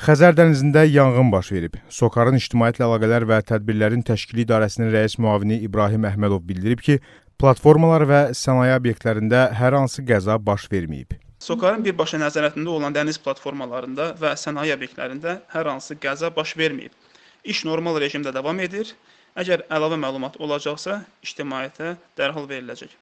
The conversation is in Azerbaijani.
Xəzər dənizində yanğın baş verib. Sokarın ictimaiyyətlə əlaqələr və tədbirlərin təşkili idarəsinin rəis müavini İbrahim Əhmədov bildirib ki, platformalar və sənaye obyektlərində hər hansı qəza baş verməyib. Sokarın birbaşa nəzarətində olan dəniz platformalarında və sənaye obyektlərində hər hansı qəza baş verməyib. İş normal rejimdə davam edir. Əgər əlavə məlumat olacaqsa, ictimaiyyətə dərhal veriləcək.